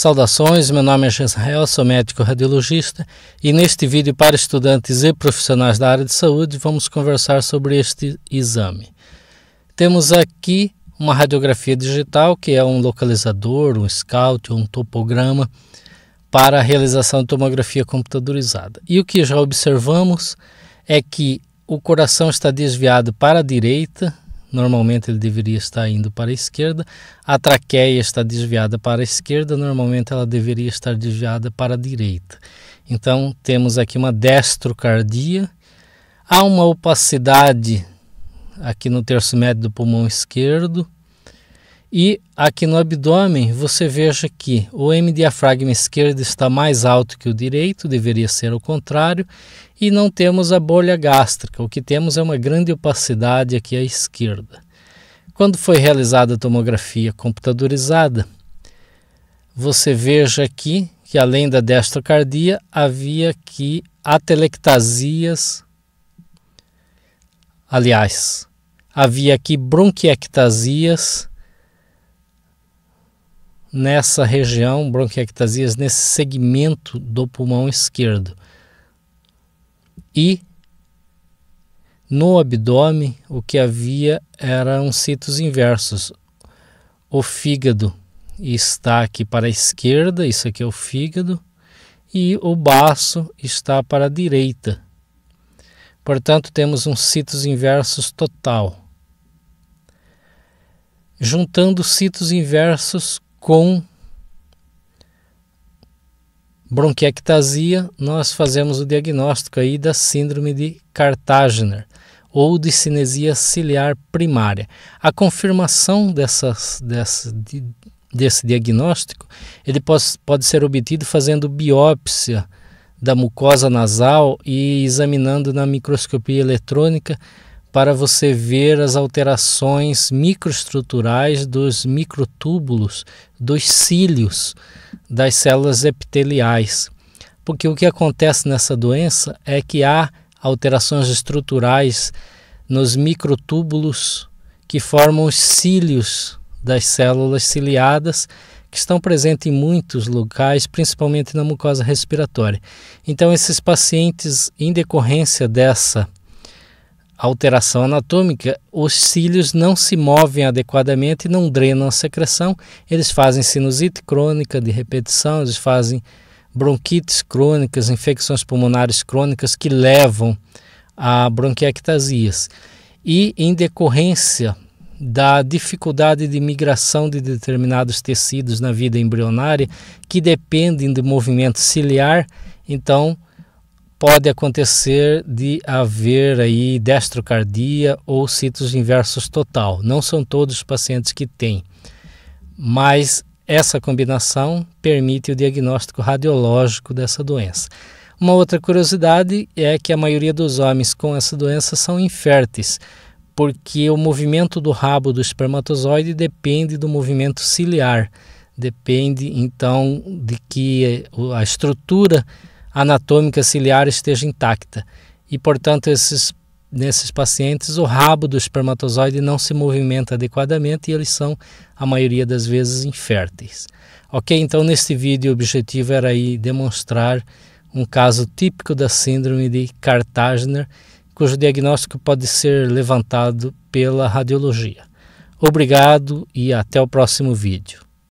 Saudações, meu nome é Israel, sou médico radiologista e neste vídeo para estudantes e profissionais da área de saúde vamos conversar sobre este exame. Temos aqui uma radiografia digital que é um localizador, um scout, um topograma para a realização de tomografia computadorizada. E o que já observamos é que o coração está desviado para a direita normalmente ele deveria estar indo para a esquerda. A traqueia está desviada para a esquerda, normalmente ela deveria estar desviada para a direita. Então temos aqui uma destrocardia. Há uma opacidade aqui no terço médio do pulmão esquerdo e aqui no abdômen, você veja que o diafragma esquerdo está mais alto que o direito, deveria ser o contrário, e não temos a bolha gástrica. O que temos é uma grande opacidade aqui à esquerda. Quando foi realizada a tomografia computadorizada, você veja aqui que além da destrocardia havia aqui atelectasias. Aliás, havia aqui bronquiectasias nessa região, bronquiectasias nesse segmento do pulmão esquerdo. E no abdômen, o que havia eram citos inversos. O fígado está aqui para a esquerda, isso aqui é o fígado, e o baço está para a direita. Portanto, temos um citos inversos total. Juntando citos inversos com bronquiectasia, nós fazemos o diagnóstico aí da síndrome de Cartagner ou de cinesia ciliar primária. A confirmação dessas, dessa, de, desse diagnóstico, ele pode, pode ser obtido fazendo biópsia da mucosa nasal e examinando na microscopia eletrônica para você ver as alterações microestruturais dos microtúbulos, dos cílios, das células epiteliais. Porque o que acontece nessa doença é que há alterações estruturais nos microtúbulos que formam os cílios das células ciliadas, que estão presentes em muitos locais, principalmente na mucosa respiratória. Então, esses pacientes, em decorrência dessa alteração anatômica, os cílios não se movem adequadamente e não drenam a secreção. Eles fazem sinusite crônica de repetição, eles fazem bronquites crônicas, infecções pulmonares crônicas que levam a bronquiectasias. E em decorrência da dificuldade de migração de determinados tecidos na vida embrionária, que dependem do movimento ciliar, então pode acontecer de haver aí destrocardia ou sítios inversos total. Não são todos os pacientes que têm, mas essa combinação permite o diagnóstico radiológico dessa doença. Uma outra curiosidade é que a maioria dos homens com essa doença são inférteis, porque o movimento do rabo do espermatozoide depende do movimento ciliar, depende então de que eh, a estrutura anatômica ciliar esteja intacta e, portanto, esses, nesses pacientes o rabo do espermatozoide não se movimenta adequadamente e eles são, a maioria das vezes, inférteis. Ok? Então, neste vídeo, o objetivo era aí demonstrar um caso típico da síndrome de Cartagena, cujo diagnóstico pode ser levantado pela radiologia. Obrigado e até o próximo vídeo.